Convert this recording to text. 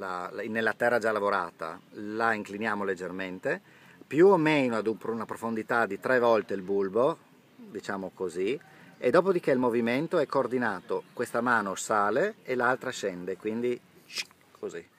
la, la, nella terra già lavorata, la incliniamo leggermente, più o meno ad un, una profondità di tre volte il bulbo, diciamo così, e dopodiché il movimento è coordinato, questa mano sale e l'altra scende, quindi così.